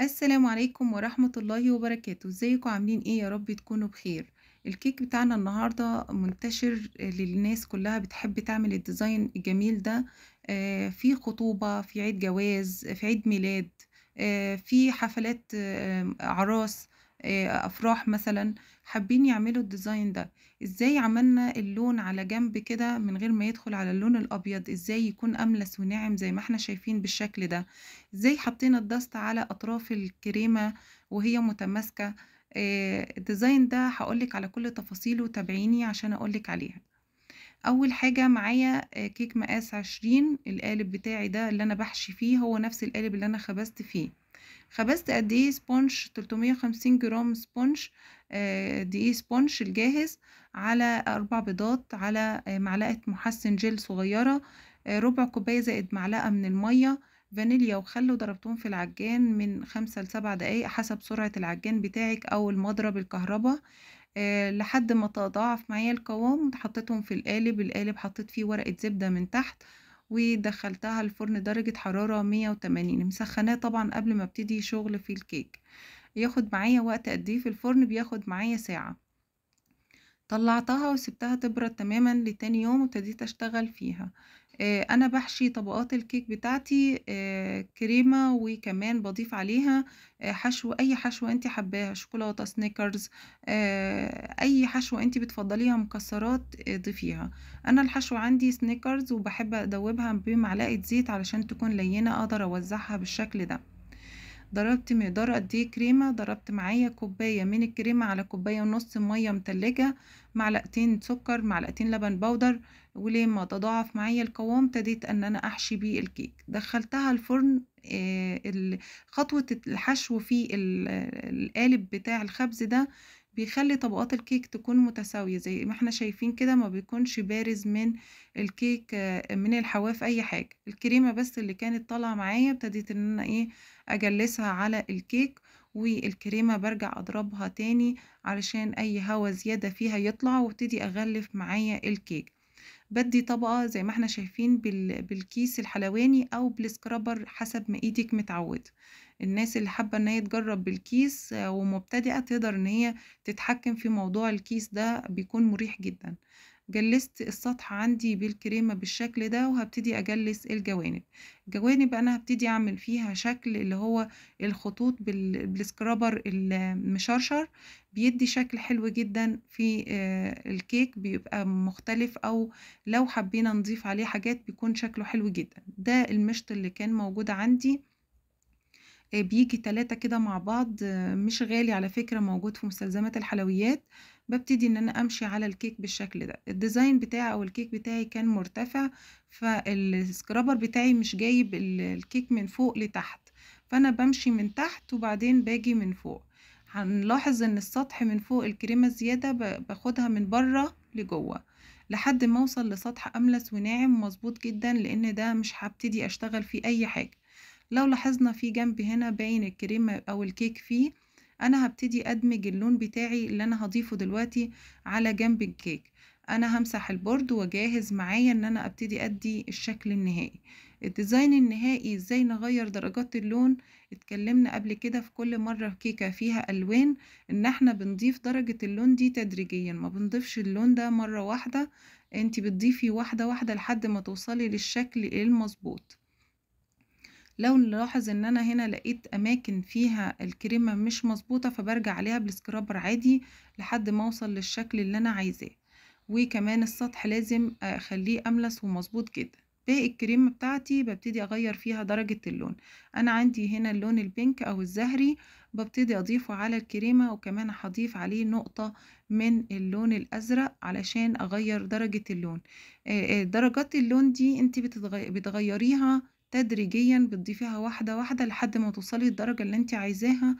السلام عليكم ورحمة الله وبركاته ازيكم عاملين ايه يا رب تكونوا بخير الكيك بتاعنا النهاردة منتشر للناس كلها بتحب تعمل الديزاين الجميل ده آه، في خطوبة في عيد جواز في عيد ميلاد آه، في حفلات آه، عراس آه، افراح مثلا حابين يعملوا الديزاين ده ازاي عملنا اللون على جنب كده من غير ما يدخل على اللون الابيض ازاي يكون املس وناعم زي ما احنا شايفين بالشكل ده ازاي حطينا الدست على اطراف الكريمه وهي متماسكه آه، الديزاين ده هقولك على كل تفاصيله تابعيني عشان اقولك عليها اول حاجه معايا آه، كيك مقاس عشرين القالب بتاعي ده اللي انا بحشي فيه هو نفس القالب اللي انا خبست فيه خبزت قد ايه سبونج 350 جرام سبونج آه، دقيق إيه سبونج الجاهز على اربع بيضات على آه، معلقه محسن جل صغيره آه، ربع كوبايه زائد معلقه من الميه فانيليا وخل وضربتهم في العجان من خمسة لسبع دقايق حسب سرعة العجان بتاعك أو المضرب الكهرباء لحد ما تضاعف معايا القوام وحطيتهم في القالب القالب حطيت فيه ورقة زبدة من تحت ودخلتها الفرن درجة حرارة 180 مسخناه طبعا قبل ما ابتدي شغل في الكيك ياخد معايا وقت قد ايه في الفرن بياخد معايا ساعة طلعتها وسبتها تبرد تماما لتاني يوم وابتديت اشتغل فيها آه، انا بحشي طبقات الكيك بتاعتي آه، كريمه وكمان بضيف عليها آه، حشو اي حشو انت حباها شوكولاته سنيكرز اي حشو انت بتفضليها مكسرات ضيفيها انا الحشو عندي سنيكرز وبحب ادوبها بمعلقه زيت علشان تكون لينه اقدر اوزعها بالشكل ده ضربت مقدار قد ايه كريمه ضربت معايا كوبايه من الكريمه على كوبايه ونص ميه متلجه معلقتين سكر معلقتين لبن بودر ولما تضاعف معايا القوام ابتديت ان انا احشي بيه الكيك دخلتها الفرن آه، خطوه الحشو في القالب بتاع الخبز ده بيخلي طبقات الكيك تكون متساوية زي ما احنا شايفين كده ما بيكونش بارز من الكيك آه، من الحواف اي حاجة الكريمة بس اللي كانت طالعة معايا ابتديت ان انا ايه اجلسها على الكيك والكريمة برجع اضربها تاني علشان اي هوا زيادة فيها يطلع وابتدي اغلف معايا الكيك بدي طبقة زي ما احنا شايفين بالكيس الحلواني او بالسكرابر حسب ما ايدك متعودة الناس اللي حابة ان هي تجرب بالكيس آه، ومبتدئة تقدر ان هي تتحكم في موضوع الكيس ده بيكون مريح جدا جلست السطح عندي بالكريمة بالشكل ده وهبتدي أجلس الجوانب الجوانب أنا هبتدي أعمل فيها شكل اللي هو الخطوط بالسكرابر المشرشر بيدي شكل حلو جدا في آه، الكيك بيبقى مختلف أو لو حبينا نضيف عليه حاجات بيكون شكله حلو جدا ده المشط اللي كان موجود عندي آه، بيجي تلاتة كده مع بعض آه، مش غالي على فكرة موجود في مستلزمات الحلويات ببتدي ان انا امشي على الكيك بالشكل ده الديزاين بتاعي او الكيك بتاعي كان مرتفع فالسكرابر بتاعي مش جايب الكيك من فوق لتحت فانا بمشي من تحت وبعدين باجي من فوق هنلاحظ ان السطح من فوق الكريمة الزيادة باخدها من بره لجوه لحد ما اوصل لسطح املس وناعم مظبوط جدا لان ده مش هبتدي اشتغل فيه اي حاجة لو لاحظنا في جنب هنا باين الكريمة أو الكيك فيه أنا هبتدي أدمج اللون بتاعي اللي أنا هضيفه دلوقتي على جنب الكيك أنا همسح البورد وجاهز معايا إن أنا أبتدي أدي الشكل النهائي الديزاين النهائي إزاي نغير درجات اللون اتكلمنا قبل كده في كل مرة كيكة فيها ألوان إن احنا بنضيف درجة اللون دي تدريجيا ما بنضيفش اللون ده مرة واحدة انت بتضيفي واحدة واحدة لحد ما توصلي للشكل المظبوط لو نلاحظ ان انا هنا لقيت اماكن فيها الكريمة مش مظبوطة فبرجع عليها بالسكرابر عادي لحد ما اوصل للشكل اللي انا عايزاه وكمان السطح لازم اخليه املس ومظبوط جدا باقي الكريمة بتاعتي ببتدي اغير فيها درجة اللون انا عندي هنا اللون البينك او الزهري ببتدي اضيفه على الكريمة وكمان هضيف عليه نقطة من اللون الازرق علشان اغير درجة اللون درجات اللون دي انت بتغيريها تدريجيا بتضيفيها واحدة واحدة لحد ما توصلي الدرجة اللي انت عايزاها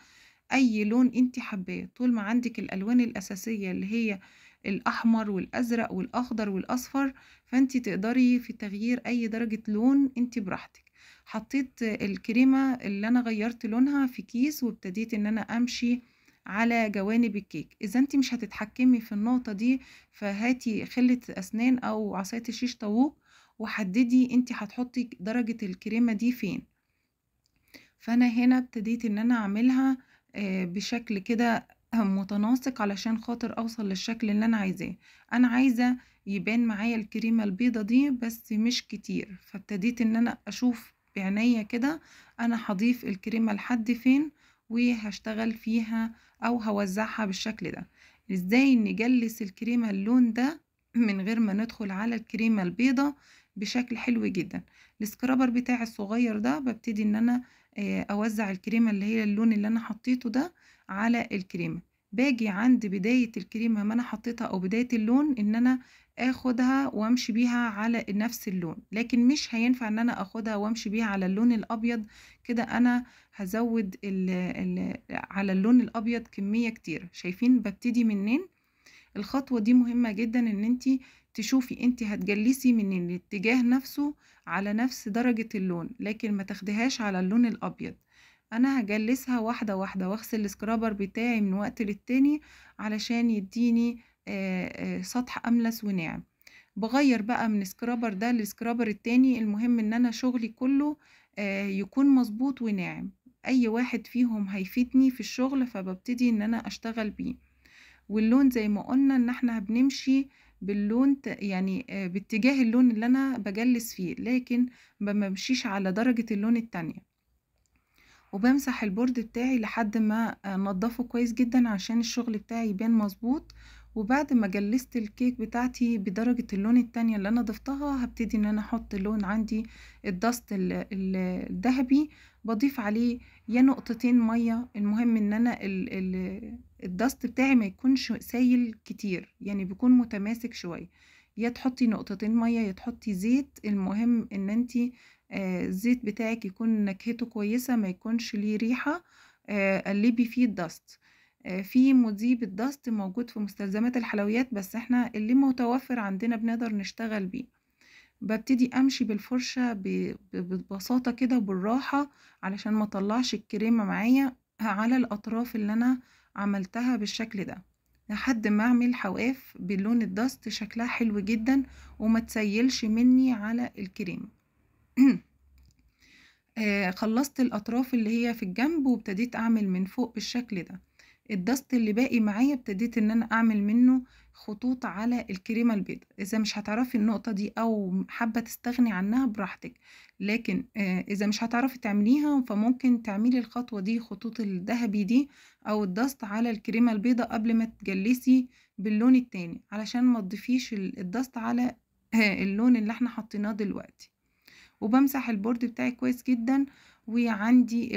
اي لون انت حباه طول ما عندك الالوان الاساسية اللي هي الاحمر والازرق والاخضر والاصفر فانت تقدري في تغيير اي درجة لون انت براحتك حطيت الكريمة اللي انا غيرت لونها في كيس وابتديت ان انا امشي على جوانب الكيك اذا انت مش هتتحكمي في النقطة دي فهاتي خلة اسنان او عصاية الشيش طاووق وحددي انت هتحطي درجة الكريمة دي فين فانا هنا ابتديت ان انا اعملها آه، بشكل كده متناسق علشان خاطر اوصل للشكل اللي انا عايزاه انا عايزة يبان معايا الكريمة البيضة دي بس مش كتير فابتديت ان انا اشوف بعناية كده انا هضيف الكريمة لحد فين وهشتغل فيها او هوزعها بالشكل ده ازاي نجلس الكريمة اللون ده من غير ما ندخل على الكريمة البيضة بشكل حلو جدا السكرابر بتاعي الصغير ده ببتدي ان انا آه، اوزع الكريمة اللي هي اللون اللي انا حطيته ده على الكريمة باجي عند بداية الكريمة ما انا حطيتها او بداية اللون ان انا اخدها وامشي بيها على نفس اللون لكن مش هينفع ان انا اخدها وامشي بيها على اللون الابيض كده انا هزود الـ الـ على اللون الابيض كمية كتير شايفين ببتدي منين الخطوة دي مهمة جدا ان انت تشوفي انت هتجلسي من الاتجاه نفسه على نفس درجة اللون لكن ما تاخدهاش على اللون الابيض انا هجلسها واحدة واحدة واغسل السكرابر بتاعي من وقت للتاني علشان يديني آآ آآ سطح املس وناعم بغير بقى من السكرابر ده للسكرابر التاني المهم ان انا شغلي كله يكون مظبوط وناعم اي واحد فيهم هيفيدني في الشغل فببتدي ان انا اشتغل بيه واللون زي ما قلنا ان احنا بنمشي باللون يعني آه، باتجاه اللون اللي انا بجلس فيه لكن بمشيش على درجة اللون التانية وبمسح البورد بتاعي لحد ما انضفه آه، كويس جدا عشان الشغل بتاعي يبان مظبوط وبعد ما جلست الكيك بتاعتي بدرجة اللون التانية اللي انا ضفتها هبتدي ان انا احط اللون عندي الدست الذهبي بضيف عليه يا نقطتين مية المهم ان انا الدست بتاعي ما يكونش سايل كتير يعني بيكون متماسك شوية يا تحطي نقطتين مية يا تحطي زيت المهم ان انتي آه، الزيت بتاعك يكون نكهته كويسة ما يكونش ليه ريحة آه، قلبي فيه الدست آه، في مذيب الدست موجود في مستلزمات الحلويات بس احنا اللي متوفر عندنا بنقدر نشتغل بيه ببتدي امشي بالفرشة ببساطة كده وبالراحة علشان ما طلعش الكريمة معايا على الاطراف اللي انا عملتها بالشكل ده لحد ما اعمل حواف باللون الدست شكلها حلو جدا وما تسيلش مني على الكريمة آه خلصت الاطراف اللي هي في الجنب وابتديت اعمل من فوق بالشكل ده الدست اللي باقي معايا ابتديت ان انا اعمل منه خطوط على الكريمة البيضاء اذا مش هتعرفي النقطة دي او حابة تستغني عنها براحتك لكن آه، اذا مش هتعرفي تعمليها فممكن تعملي الخطوة دي خطوط الذهبي دي او الدست على الكريمة البيضاء قبل ما تجلسي باللون التاني علشان ما تضيفيش الدست على آه، اللون اللي احنا حطيناه دلوقتي وبمسح البورد بتاعي كويس جدا وعندي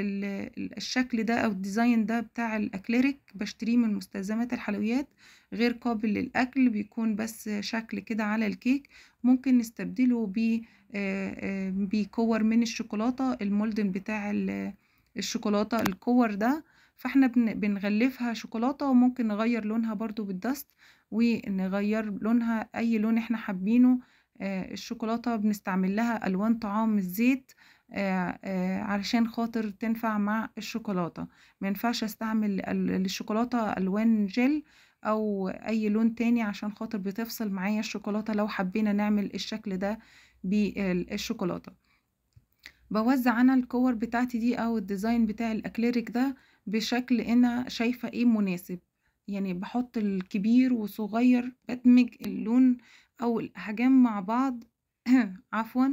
الشكل ده او الديزاين ده بتاع الاكليريك بشتريه من مستلزمات الحلويات غير قابل للاكل بيكون بس شكل كده على الكيك ممكن نستبدله بكور آه، آه، من الشوكولاته المولدن بتاع الشوكولاته الكور ده فاحنا بنغلفها شوكولاته وممكن نغير لونها برضو بالدست ونغير لونها اي لون احنا حابينه آه، الشوكولاته بنستعمل لها الوان طعام الزيت آه، آه، علشان خاطر تنفع مع الشوكولاتة مينفعش استعمل الشوكولاتة الوان جل او اي لون تاني عشان خاطر بتفصل معايا الشوكولاتة لو حبينا نعمل الشكل ده بالشوكولاتة بوزع انا الكور بتاعتي دي او الديزاين بتاع الاكليريك ده بشكل انا شايفة ايه مناسب يعني بحط الكبير وصغير بدمج اللون او الاحجام مع بعض عفوا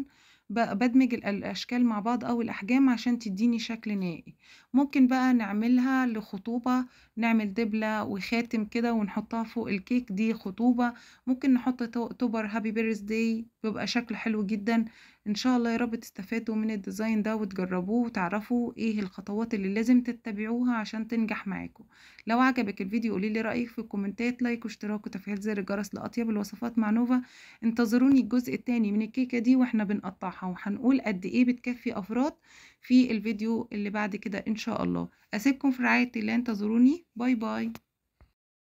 بدمج الأشكال مع بعض أو الأحجام عشان تديني شكل نهائي ممكن بقى نعملها لخطوبة نعمل دبلة وخاتم كده ونحطها فوق الكيك دي خطوبة ممكن نحط توبر هابي بيرث داي بيبقى شكله حلو جدا ان شاء الله يا رب تستفادوا من الديزاين ده وتجربوه وتعرفوا ايه الخطوات اللي لازم تتبعوها عشان تنجح معاكم لو عجبك الفيديو قولي لي رايك في الكومنتات لايك واشتراك وتفعيل زر الجرس لاطيب الوصفات مع نوفا انتظروني الجزء الثاني من الكيكه دي واحنا بنقطعها وهنقول قد ايه بتكفي افراد في الفيديو اللي بعد كده ان شاء الله اسيبكم في رعايه الله انتظروني باي باي